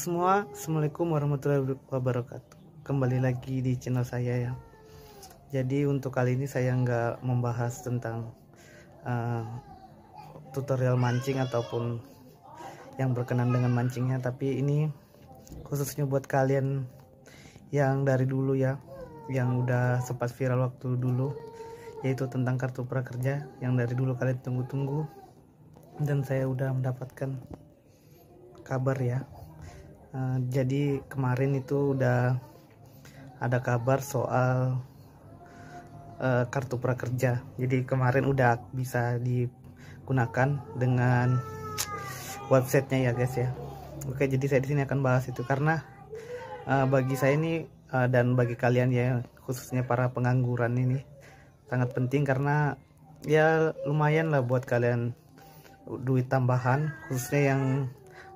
semua, Assalamualaikum warahmatullahi wabarakatuh Kembali lagi di channel saya ya Jadi untuk kali ini saya nggak membahas tentang uh, tutorial mancing ataupun yang berkenan dengan mancingnya Tapi ini khususnya buat kalian yang dari dulu ya Yang udah sempat viral waktu dulu Yaitu tentang kartu prakerja yang dari dulu kalian tunggu-tunggu Dan saya udah mendapatkan kabar ya Eh, jadi kemarin itu udah ada kabar soal uh, kartu prakerja jadi kemarin udah bisa digunakan dengan websitenya ya guys ya oke jadi saya di sini akan bahas itu karena uh, bagi saya ini uh, dan bagi kalian ya khususnya para pengangguran ini sangat penting karena ya lumayan lah buat kalian duit tambahan khususnya yang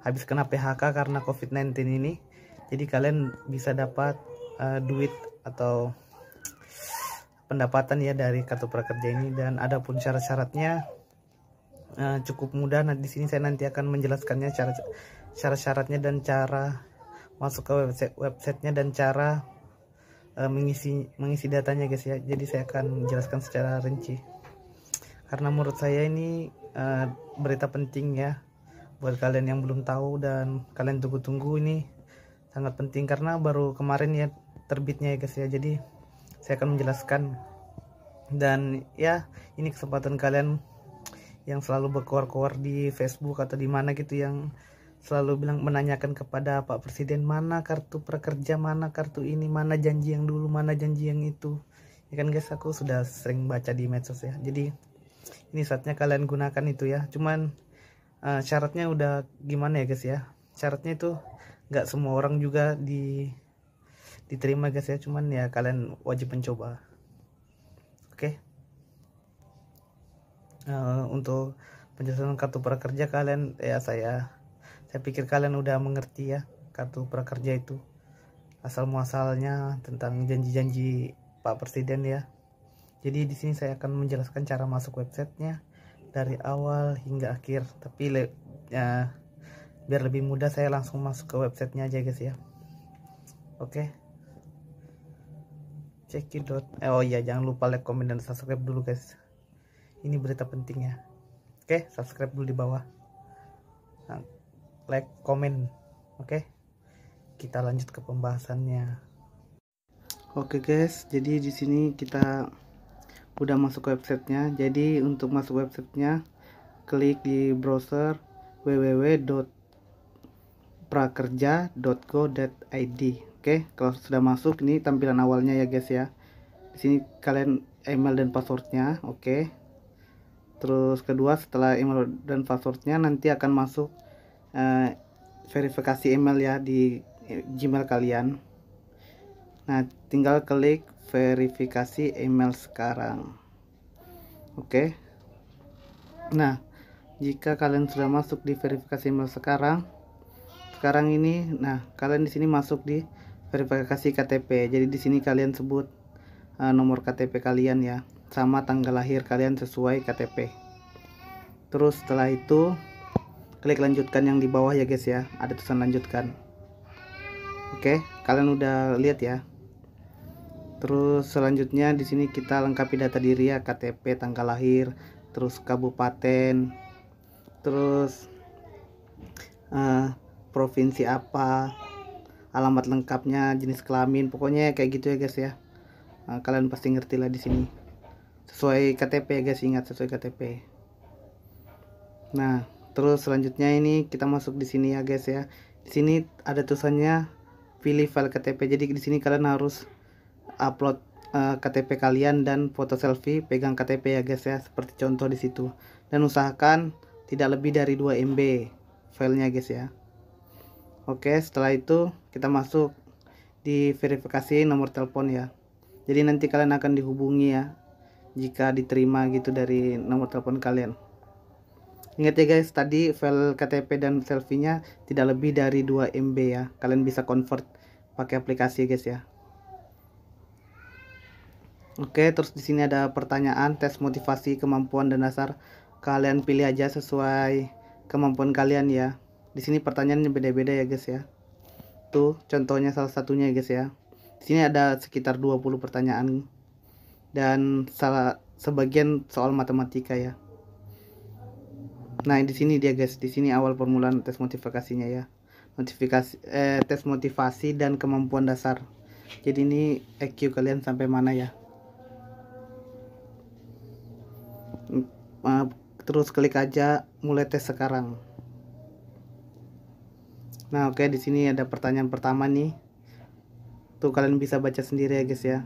habis kena PHK karena COVID-19 ini jadi kalian bisa dapat uh, duit atau pendapatan ya dari kartu prakerja ini dan ada pun syarat-syaratnya uh, cukup mudah nah di sini saya nanti akan menjelaskannya cara syarat-syaratnya dan cara masuk ke website websitenya dan cara uh, mengisi mengisi datanya guys ya jadi saya akan jelaskan secara rinci karena menurut saya ini uh, berita penting ya buat kalian yang belum tahu dan kalian tunggu-tunggu ini sangat penting karena baru kemarin ya terbitnya ya guys ya jadi saya akan menjelaskan dan ya ini kesempatan kalian yang selalu berkoar-koar di Facebook atau di mana gitu yang selalu bilang menanyakan kepada Pak Presiden mana kartu prakerja mana kartu ini mana janji yang dulu mana janji yang itu ya kan guys aku sudah sering baca di medsos ya jadi ini saatnya kalian gunakan itu ya cuman uh, syaratnya udah gimana ya guys ya syaratnya itu nggak semua orang juga di diterima guys ya cuman ya kalian wajib mencoba oke okay? uh, eh, untuk penjelasan kartu prakerja kalian ya saya saya pikir kalian udah mengerti ya kartu prakerja itu asal muasalnya tentang janji-janji Pak Presiden ya jadi di sini saya akan menjelaskan cara masuk websitenya dari awal hingga akhir tapi le ya, biar lebih mudah saya langsung masuk ke websitenya aja guys ya oke okay. cekidot eh, oh iya jangan lupa like comment dan subscribe dulu guys ini berita pentingnya oke okay, subscribe dulu di bawah nah, like comment oke okay? kita lanjut ke pembahasannya oke okay guys jadi di sini kita udah masuk websitenya jadi untuk masuk websitenya klik di browser www.prakerja.go.id oke kalau sudah masuk ini tampilan awalnya ya guys ya di sini kalian email dan passwordnya oke terus kedua setelah email dan passwordnya nanti akan masuk uh, verifikasi email ya di Gmail kalian Nah, tinggal klik verifikasi email sekarang. Oke. Okay. Nah, jika kalian sudah masuk di verifikasi email sekarang, sekarang ini nah, kalian di sini masuk di verifikasi KTP. Jadi di sini kalian sebut uh, nomor KTP kalian ya, sama tanggal lahir kalian sesuai KTP. Terus setelah itu klik lanjutkan yang di bawah ya guys ya. Ada tulisan lanjutkan. Oke, okay. kalian udah lihat ya. Terus selanjutnya di sini kita lengkapi data diri ya, KTP, tanggal lahir, terus kabupaten, terus uh, provinsi apa, alamat lengkapnya, jenis kelamin, pokoknya kayak gitu ya guys ya. Uh, kalian pasti ngerti lah di sini. Sesuai KTP ya guys, ingat sesuai KTP. Nah, terus selanjutnya ini kita masuk di sini ya guys ya. Di sini ada tulisannya pilih file KTP. Jadi di sini kalian harus upload eh, KTP kalian dan foto selfie pegang KTP ya guys ya seperti contoh di situ dan usahakan tidak lebih dari 2 MB filenya guys ya oke setelah itu kita masuk di verifikasi nomor telepon ya jadi nanti kalian akan dihubungi ya jika diterima gitu dari nomor telepon kalian ingat ya guys tadi file KTP dan selfie nya tidak lebih dari 2 MB ya kalian bisa convert pakai aplikasi guys ya Oke, terus di sini ada pertanyaan tes motivasi kemampuan dan dasar. Kalian pilih aja sesuai kemampuan kalian ya. Di sini pertanyaannya beda-beda ya, guys ya. Tuh, contohnya salah satunya ya, guys ya. Di sini ada sekitar 20 pertanyaan dan salah sebagian soal matematika ya. Nah, di sini dia guys, di sini awal permulaan tes motivasinya ya. Notifikasi eh, tes motivasi dan kemampuan dasar. Jadi ini EQ kalian sampai mana ya? terus klik aja mulai tes sekarang nah oke okay, di sini ada pertanyaan pertama nih tuh kalian bisa baca sendiri ya guys ya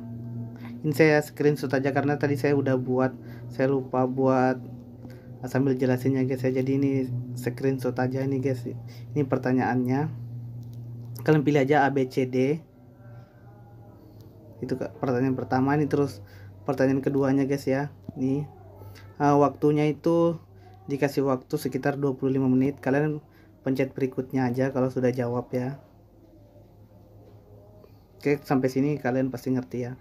ini saya screenshot aja karena tadi saya udah buat saya lupa buat ah, sambil jelasinnya guys ya jadi ini screenshot aja ini guys ini pertanyaannya kalian pilih aja ABCD itu pertanyaan pertama nih, terus pertanyaan keduanya guys ya nih uh, waktunya itu dikasih waktu sekitar 25 menit kalian pencet berikutnya aja kalau sudah jawab ya oke sampai sini kalian pasti ngerti ya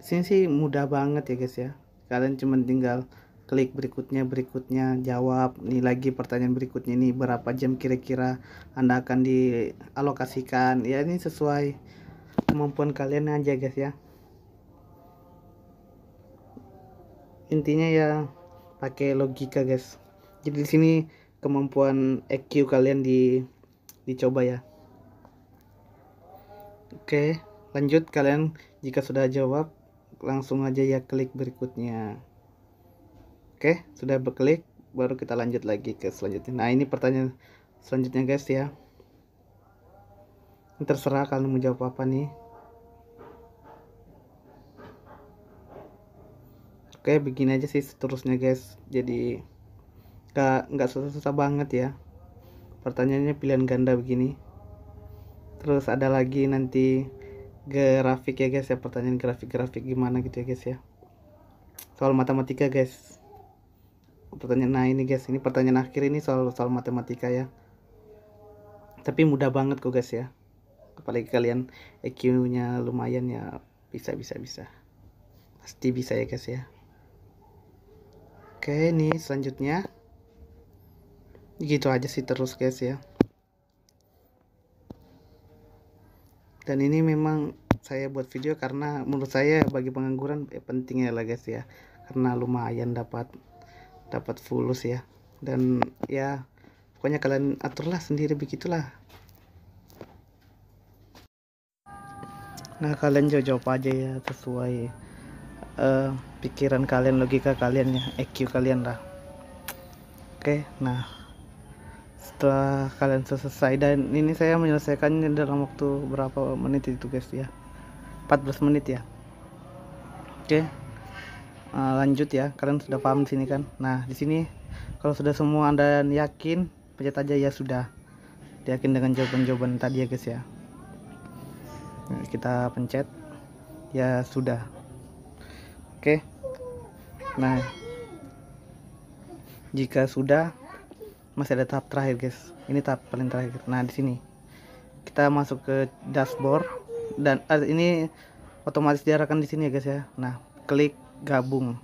sini sih mudah banget ya guys ya kalian cuma tinggal klik berikutnya berikutnya jawab nih lagi pertanyaan berikutnya ini berapa jam kira-kira anda akan dialokasikan ya ini sesuai kemampuan kalian aja guys ya intinya ya pakai logika guys jadi di sini kemampuan EQ kalian di dicoba ya oke lanjut kalian jika sudah jawab langsung aja ya klik berikutnya oke sudah berklik baru kita lanjut lagi ke selanjutnya nah ini pertanyaan selanjutnya guys ya terserah kalian mau jawab apa nih kayak begini aja sih seterusnya guys jadi gak nggak susah-susah banget ya pertanyaannya pilihan ganda begini terus ada lagi nanti grafik ya guys ya pertanyaan grafik-grafik gimana gitu ya guys ya soal matematika guys pertanyaan nah ini guys ini pertanyaan akhir ini soal soal matematika ya tapi mudah banget kok guys ya apalagi kalian EQ nya lumayan ya bisa bisa bisa pasti bisa ya guys ya Oke, ini selanjutnya. Gitu aja sih terus guys ya. Dan ini memang saya buat video karena menurut saya bagi pengangguran eh, penting ya lah guys ya. Karena lumayan dapat dapat fulus ya. Dan ya pokoknya kalian aturlah sendiri begitulah. Nah, kalian jawab aja ya sesuai uh, pikiran kalian logika kalian ya EQ kalian lah oke okay, nah setelah kalian selesai dan ini saya menyelesaikannya dalam waktu berapa menit itu guys ya 14 menit ya oke okay. uh, eh, lanjut ya kalian sudah paham di sini kan nah di sini kalau sudah semua anda yakin pencet aja ya sudah yakin dengan jawaban-jawaban tadi ya guys ya nah, kita pencet ya sudah Oke. Nah, jika sudah masih ada tahap terakhir, guys. Ini tahap paling terakhir. Nah, di sini kita masuk ke dashboard dan uh, ini otomatis diarahkan di sini ya, guys ya. Nah, klik gabung.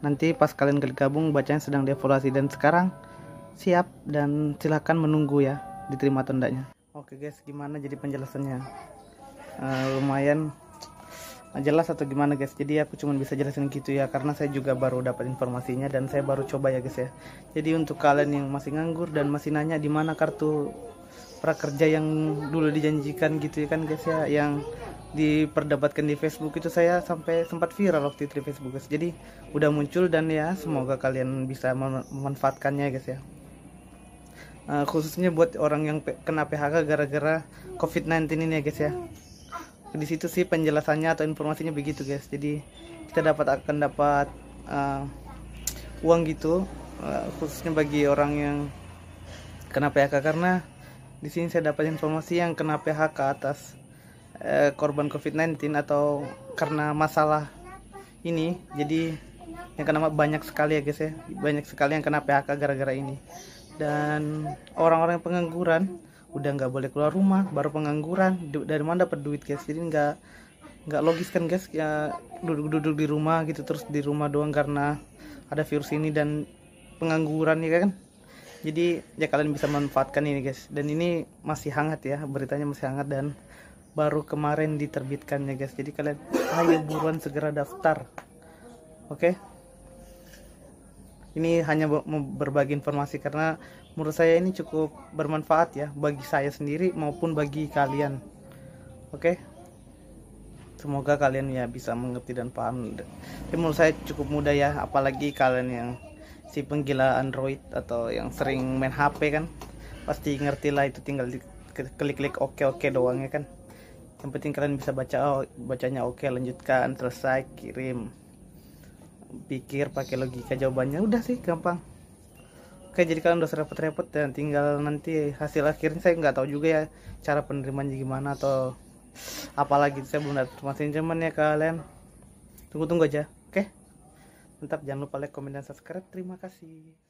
Nanti pas kalian klik gabung bacanya sedang dievaluasi dan sekarang siap dan silahkan menunggu ya diterima tendanya. Oke guys, gimana jadi penjelasannya? Uh, lumayan jelas atau gimana guys jadi aku cuma bisa jelasin gitu ya karena saya juga baru dapat informasinya dan saya baru coba ya guys ya jadi untuk kalian yang masih nganggur dan masih nanya di mana kartu prakerja yang dulu dijanjikan gitu ya kan guys ya yang diperdapatkan di Facebook itu saya sampai sempat viral waktu di Facebook guys jadi udah muncul dan ya semoga kalian bisa memanfaatkannya ya, guys ya uh, khususnya buat orang yang kena PHK gara-gara COVID-19 ini ya guys ya di situ sih penjelasannya atau informasinya begitu guys jadi kita dapat akan dapat uh, uang gitu uh, khususnya bagi orang yang kena PHK karena di sini saya dapat informasi yang kena PHK atas uh, korban COVID-19 atau karena masalah ini jadi yang kena banyak sekali ya guys ya banyak sekali yang kena PHK gara-gara ini dan orang-orang yang pengangguran udah nggak boleh keluar rumah baru pengangguran dari mana dapat duit guys jadi nggak nggak logis kan guys ya duduk-duduk di rumah gitu terus di rumah doang karena ada virus ini dan pengangguran ya kan jadi ya kalian bisa manfaatkan ini guys dan ini masih hangat ya beritanya masih hangat dan baru kemarin diterbitkan ya guys jadi kalian ayo buruan segera daftar oke okay? ini hanya berbagi informasi karena menurut saya ini cukup bermanfaat ya bagi saya sendiri maupun bagi kalian oke okay? semoga kalian ya bisa mengerti dan paham tapi menurut saya cukup mudah ya apalagi kalian yang si penggila Android atau yang sering main HP kan pasti ngerti lah itu tinggal klik-klik oke oke doang ya kan yang penting kalian bisa baca oh, bacanya oke okay, lanjutkan selesai kirim pikir pakai logika jawabannya udah sih gampang Oke jadi kalian udah repot repet dan tinggal nanti hasil akhirnya saya nggak tahu juga ya cara penerimaannya gimana atau apalagi saya belum dapat informasi cuman ya kalian tunggu-tunggu aja oke Mantap, jangan lupa like, komen, dan subscribe terima kasih